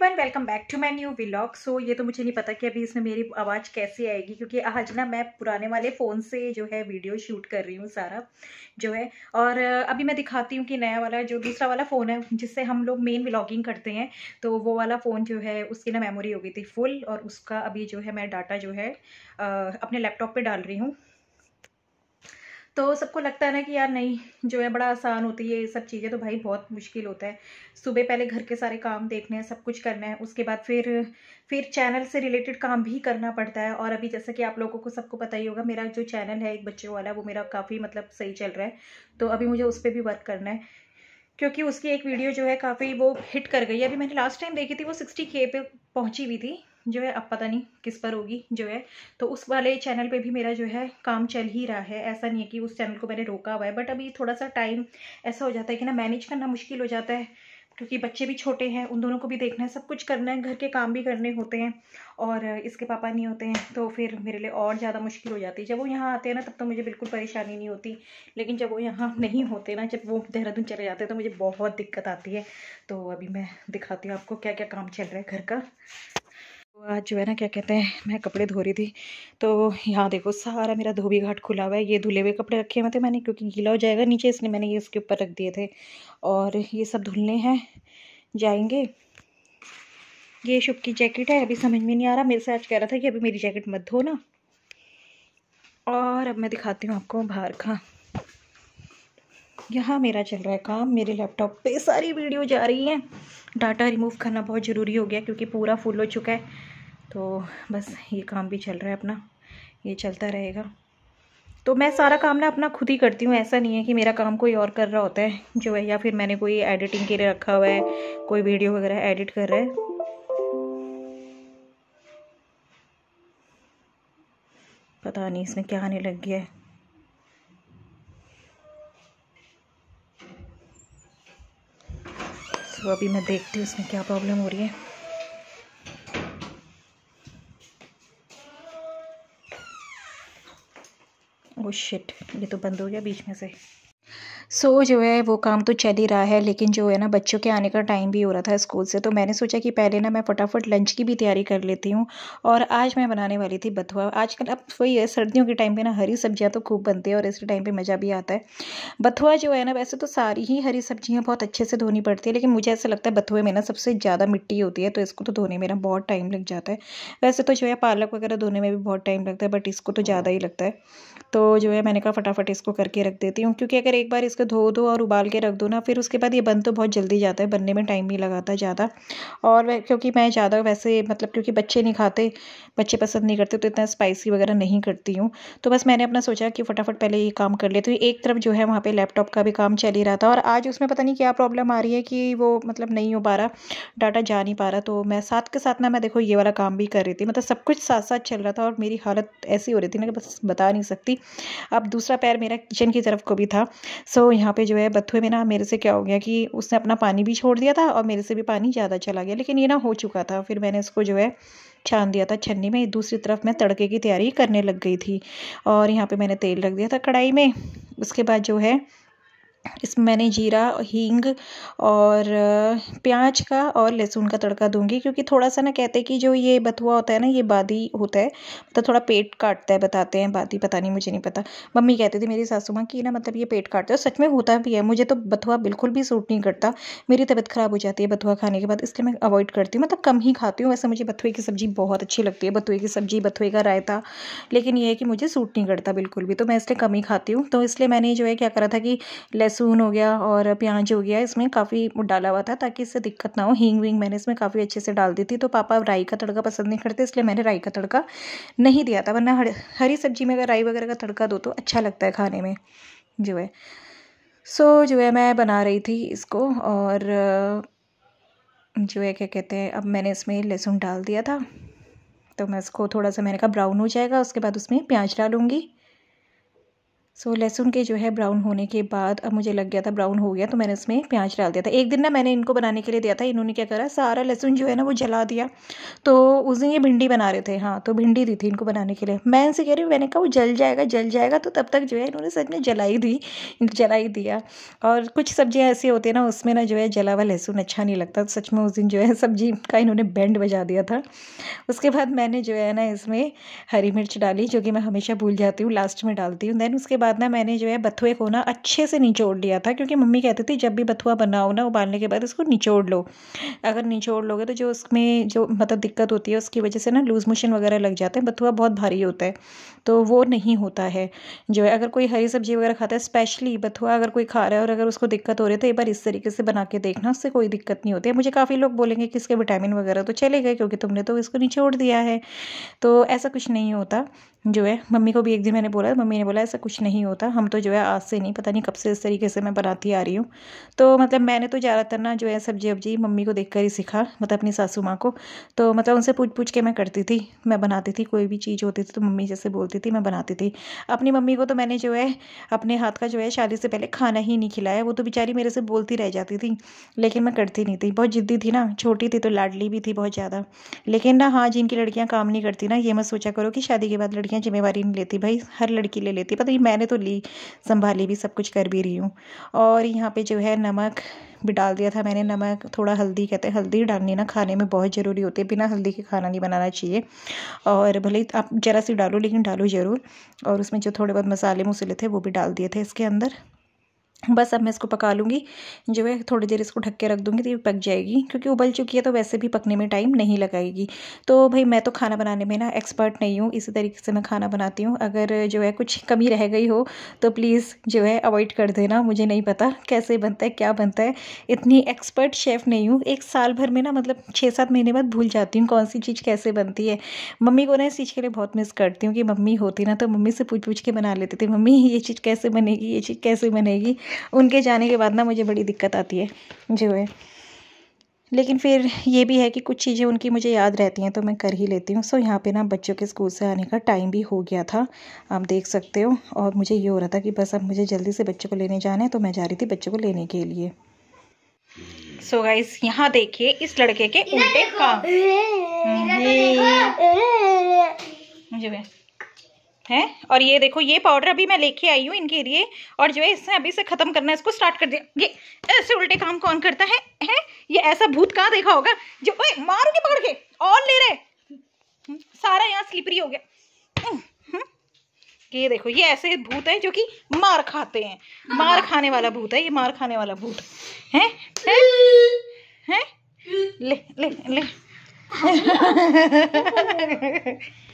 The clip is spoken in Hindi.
One welcome back to my new vlog so ये तो मुझे नहीं पता कि अभी इसमें मेरी आवाज़ कैसी आएगी क्योंकि आज ना मैं पुराने वाले फ़ोन से जो है वीडियो शूट कर रही हूँ सारा जो है और अभी मैं दिखाती हूँ कि नया वाला जो दूसरा वाला फ़ोन है जिससे हम लोग मेन व्लॉगिंग करते हैं तो वो वाला फ़ोन जो है उसकी ना मेमोरी हो गई थी फुल और उसका अभी जो है मैं डाटा जो है अपने लैपटॉप पर डाल रही हूँ तो सबको लगता है ना कि यार नहीं जो है बड़ा आसान होती है ये सब चीज़ें तो भाई बहुत मुश्किल होता है सुबह पहले घर के सारे काम देखने हैं सब कुछ करना है उसके बाद फिर फिर चैनल से रिलेटेड काम भी करना पड़ता है और अभी जैसा कि आप लोगों को सबको पता ही होगा मेरा जो चैनल है एक बच्चों वाला वो मेरा काफ़ी मतलब सही चल रहा है तो अभी मुझे उस पर भी वर्क करना है क्योंकि उसकी एक वीडियो जो है काफ़ी वो हिट कर गई अभी मैंने लास्ट टाइम देखी थी वो सिक्सटी के पे पहुँची हुई थी जो है अब पता नहीं किस पर होगी जो है तो उस वाले चैनल पे भी मेरा जो है काम चल ही रहा है ऐसा नहीं है कि उस चैनल को मैंने रोका हुआ है बट अभी थोड़ा सा टाइम ऐसा हो जाता है कि ना मैनेज करना मुश्किल हो जाता है क्योंकि बच्चे भी छोटे हैं उन दोनों को भी देखना है सब कुछ करना है घर के काम भी करने होते हैं और इसके पापा नहीं होते हैं तो फिर मेरे लिए और ज़्यादा मुश्किल हो जाती है जब वो यहाँ आते हैं ना तब तो मुझे बिल्कुल परेशानी नहीं होती लेकिन जब वो यहाँ नहीं होते ना जब वो देहरादून चले जाते हैं तो मुझे बहुत दिक्कत आती है तो अभी मैं दिखाती हूँ आपको क्या क्या काम चल रहा है घर का आज जो है ना क्या कहते हैं मैं कपड़े धो रही थी तो यहाँ देखो सारा मेरा धोबी घाट खुला हुआ है ये धुले हुए कपड़े रखे हुए थे मतलब मैंने क्योंकि गीला हो जाएगा नीचे इसलिए मैंने ये उसके ऊपर रख दिए थे और ये सब धुलने हैं जाएंगे ये शुभ की जैकेट है अभी समझ में नहीं आ रहा मेरे से आज कह रहा था कि अभी मेरी जैकेट मत धो ना और अब मैं दिखाती हूँ आपको बाहर का यहाँ मेरा चल रहा है काम मेरे लैपटॉप पे सारी वीडियो जा रही हैं डाटा रिमूव करना बहुत ज़रूरी हो गया क्योंकि पूरा फुल हो चुका है तो बस ये काम भी चल रहा है अपना ये चलता रहेगा तो मैं सारा काम ना अपना खुद ही करती हूँ ऐसा नहीं है कि मेरा काम कोई और कर रहा होता है जो है या फिर मैंने कोई एडिटिंग के लिए रखा हुआ है कोई वीडियो वगैरह एडिट कर रहा है पता नहीं इसमें क्या आने लग गया है तो अभी मैं देखती हूँ इसमें क्या प्रॉब्लम हो रही है वो oh, शिट ये तो बंद हो गया बीच में से सो so, जो है वो काम तो चल ही रहा है लेकिन जो है ना बच्चों के आने का टाइम भी हो रहा था स्कूल से तो मैंने सोचा कि पहले ना मैं फटाफट लंच की भी तैयारी कर लेती हूँ और आज मैं बनाने वाली थी बथुआ आजकल अब वही है सर्दियों के टाइम पे ना हरी सब्जियाँ तो खूब बनती है और इस टाइम पर मज़ा भी आता है बथुआ जो है ना वैसे तो सारी ही हरी सब्जियाँ बहुत अच्छे से धोनी पड़ती है लेकिन मुझे ऐसा लगता है बथुए में ना सबसे ज़्यादा मिट्टी होती है तो इसको तो धोने में ना बहुत टाइम लग जाता है वैसे तो जो है पालक वगैरह धोने में भी बहुत टाइम लगता है बट इसको तो ज़्यादा ही लगता है तो जो है मैंने कहा फटाफट इसको करके रख देती हूँ क्योंकि अगर एक बार इसको धो दो और उबाल के रख दो ना फिर उसके बाद ये बन तो बहुत जल्दी जाता है बनने में टाइम भी लगाता ज़्यादा और क्योंकि मैं ज़्यादा वैसे मतलब क्योंकि बच्चे नहीं खाते बच्चे पसंद नहीं करते तो इतना स्पाइसी वगैरह नहीं करती हूँ तो बस मैंने अपना सोचा कि फटाफट पहले ये काम कर लेती हूँ एक तरफ जो है वहाँ पर लैपटॉप का भी काम चल ही रहा था और आज उसमें पता नहीं क्या प्रॉब्लम आ रही है कि वो मतलब नहीं हो पा रहा डाटा जा नहीं पा रहा तो मैं साथ के साथ ना मैं देखो ये वाला काम भी कर रही थी मतलब सब कुछ साथ साथ चल रहा था और मेरी हालत ऐसी हो रही थी ना कि बस बता नहीं सकती अब दूसरा पैर मेरा किचन की तरफ को भी था सो यहाँ पे जो है बथुए में ना मेरे से क्या हो गया कि उसने अपना पानी भी छोड़ दिया था और मेरे से भी पानी ज़्यादा चला गया लेकिन ये ना हो चुका था फिर मैंने इसको जो है छान दिया था छन्नी में दूसरी तरफ मैं तड़के की तैयारी करने लग गई थी और यहाँ पे मैंने तेल रख दिया था कढ़ाई में उसके बाद जो है इसमें मैंने जीरा हींग और प्याज का और लहसुन का तड़का दूंगी क्योंकि थोड़ा सा ना कहते हैं कि जो ये बथुआ होता है ना ये बादी होता है मतलब तो थोड़ा पेट काटता है बताते हैं बादी पता नहीं मुझे नहीं पता मम्मी कहती थी मेरी सासू माँ कि ना मतलब ये पेट काटता है सच में होता भी है मुझे तो बथुआ बिल्कुल भी सूट नहीं करता मेरी तबीयत ख़राब हो जाती है बथुआ खाने के बाद इसलिए मैं अवॉइड करती हूँ मतलब कम ही खाती हूँ वैसे मुझे बथुए की सब्ज़ी बहुत अच्छी लगती है बथुए की सब्ज़ी बथुए का रायता लेकिन ये है कि मुझे सूट नहीं करता बिल्कुल भी तो मैं इसलिए कम ही खाती हूँ तो इसलिए मैंने जो है क्या करा था कि लहसुन लहसुन हो गया और प्याज हो गया इसमें काफ़ी डाला हुआ था ताकि इससे दिक्कत ना हो हींग विंग मैंने इसमें काफ़ी अच्छे से डाल दी थी तो पापा राई का तड़का पसंद नहीं करते इसलिए मैंने राई का तड़का नहीं दिया था वरना हरी सब्जी में अगर राई वगैरह का तड़का दो तो अच्छा लगता है खाने में जो है सो so, जो है मैं बना रही थी इसको और जो है क्या कहते हैं अब मैंने इसमें लहसुन डाल दिया था तो मैं इसको थोड़ा सा मैंने कहा ब्राउन हो जाएगा उसके बाद उसमें प्याज डालूँगी सो so, लहसुन के जो है ब्राउन होने के बाद अब मुझे लग गया था ब्राउन हो गया तो मैंने उसमें प्याज डाल दिया था एक दिन ना मैंने इनको बनाने के लिए दिया था इन्होंने क्या करा सारा लहसुन जो है ना वो जला दिया तो उस दिन ये भिंडी बना रहे थे हाँ तो भिंडी दी थी इनको बनाने के लिए मैं इनसे कह रही हूँ मैंने कहा वो जल जाएगा जल जाएगा तो तब तक जो है इन्होंने सच में जलाई दी जलाई दिया और कुछ सब्जियाँ ऐसी होती है ना उसमें ना जो है जला हुआ लहसुन अच्छा नहीं लगता सच में उस दिन जो है सब्जी का इन्होंने बैंड बजा दिया था उसके बाद मैंने जो है ना इसमें हरी मिर्च डाली जो कि मैं हमेशा भूल जाती हूँ लास्ट में डालती हूँ देन उसके बाद ना मैंने जो है बथुए को ना अच्छे से निचोड़ लिया था क्योंकि मम्मी कहती थी जब भी बथुआ बनाओ ना उबालने के बाद इसको निचोड़ लो अगर निचोड़ लोगे तो जो उसमें जो मतलब दिक्कत होती है उसकी वजह से ना लूज़ मोशन वगैरह लग जाते हैं बथुआ बहुत भारी होता है तो वो नहीं होता है जो है अगर कोई हरी सब्जी वगैरह खाता है स्पेशली बथुआ अगर कोई खा रहा है और अगर उसको दिक्कत हो रही है तो एक बार इस तरीके से बना के देखना उससे कोई दिक्कत नहीं होती है मुझे काफ़ी लोग बोलेंगे कि इसके विटामिन वगैरह तो चले गए क्योंकि तुमने तो इसको निचोड़ दिया है तो ऐसा कुछ नहीं होता जो है मम्मी को भी एक दिन मैंने बोला मम्मी ने बोला ऐसा कुछ नहीं होता हम तो जो है आज से नहीं पता नहीं कब से इस तरीके से मैं बनाती आ रही हूँ तो मतलब मैंने तो ज़्यादातर ना जो है सब्जी वब्जी मम्मी को देख कर ही सीखा मतलब अपनी सासू माँ को तो मतलब उनसे पूछ पूछ के मैं करती थी मैं बनाती थी कोई भी चीज़ होती थी तो मम्मी जैसे बोलती होती थी मैं बनाती थी अपनी मम्मी को तो मैंने जो है अपने हाथ का जो है शादी से पहले खाना ही नहीं खिलाया वो तो बेचारी मेरे से बोलती रह जाती थी लेकिन मैं करती नहीं थी बहुत ज़िद्दी थी ना छोटी थी तो लाडली भी थी बहुत ज़्यादा लेकिन ना हाँ जिनकी लड़कियाँ काम नहीं करती ना ये मैं सोचा करो कि शादी के बाद लड़कियाँ जिम्मेवारी नहीं लेती भाई हर लड़की ले लेती पता नहीं मैंने तो ली संभाली भी सब कुछ कर भी रही हूँ और यहाँ पर जो है नमक भी डाल दिया था मैंने नमक थोड़ा हल्दी कहते हैं हल्दी डालनी ना खाने में बहुत ज़रूरी होती है बिना हल्दी के खाना नहीं बनाना चाहिए और भले आप ज़रा सी डालो लेकिन डालो ज़रूर और उसमें जो थोड़े बहुत मसाले मसूले थे वो भी डाल दिए थे इसके अंदर बस अब मैं इसको पका लूँगी जो है थोड़ी देर इसको ढक के रख दूँगी तो ये पक जाएगी क्योंकि उबल चुकी है तो वैसे भी पकने में टाइम नहीं लगाएगी तो भाई मैं तो खाना बनाने में ना एक्सपर्ट नहीं हूँ इसी तरीके से मैं खाना बनाती हूँ अगर जो है कुछ कमी रह गई हो तो प्लीज़ जो है अवॉइड कर देना मुझे नहीं पता कैसे बनता है क्या बनता है इतनी एक्सपर्ट शेफ़ नहीं हूँ एक साल भर में ना मतलब छः सात महीने बाद भूल जाती हूँ कौन सी चीज़ कैसे बनती है मम्मी को ना इस चीज़ के लिए बहुत मिस करती हूँ कि मम्मी होती ना तो मम्मी से पूछ पूछ के बना लेती थी मम्मी ये चीज़ कैसे बनेगी ये चीज़ कैसे बनेगी उनके जाने के बाद ना मुझे बड़ी दिक्कत आती है जो है लेकिन फिर ये भी है कि कुछ चीज़ें उनकी मुझे याद रहती हैं तो मैं कर ही लेती हूँ सो यहाँ पे ना बच्चों के स्कूल से आने का टाइम भी हो गया था आप देख सकते हो और मुझे ये हो रहा था कि बस अब मुझे जल्दी से बच्चों को लेने जाना है तो मैं जा रही थी बच्चों को लेने के लिए सो so गाइस यहाँ देखिए इस लड़के के उल्टे काम है और ये देखो ये पाउडर अभी मैं लेके आई हूँ इनके लिए और जो है इससे अभी से ख़त्म करना है इसको स्टार्ट कर दिया ये ऐसे उल्टे काम कौन करता है है ये ऐसा भूत कहाँ देखा होगा जो ओए मारूंगी पकड़ के और ले रहे सारा यहाँ स्लिपरी हो गया हम्म। ये देखो ये ऐसे भूत है जो कि मार खाते हैं मार हाँ। खाने वाला भूत है ये मार खाने वाला भूत है है? है? है? ले ले ले हाँ। हाँ।